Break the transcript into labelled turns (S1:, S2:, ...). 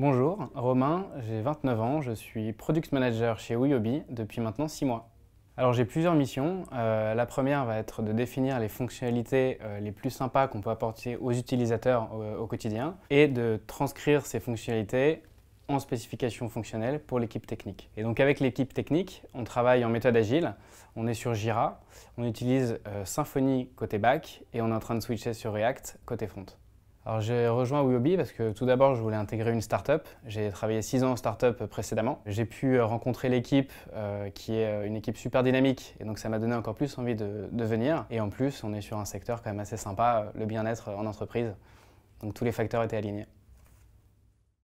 S1: Bonjour, Romain, j'ai 29 ans, je suis Product Manager chez Uyobi depuis maintenant 6 mois. Alors j'ai plusieurs missions. Euh, la première va être de définir les fonctionnalités euh, les plus sympas qu'on peut apporter aux utilisateurs euh, au, quotidien et de transcrire ces fonctionnalités en spécifications fonctionnelles pour l'équipe technique. Et donc avec l'équipe technique, on travaille en méthode agile, on est sur Jira, on utilise Symfony côté back et on est en train de switcher sur React côté front. Alors j'ai rejoint WeHobby parce que tout d'abord je voulais intégrer une start-up. J'ai travaillé six ans en start-up précédemment. J'ai pu euh, rencontrer l'équipe euh, qui est euh, une équipe super dynamique et donc ça m'a donné encore plus envie de, de, venir. Et en plus on est sur un secteur quand même assez sympa, le bien-être en entreprise. Donc tous les facteurs étaient alignés.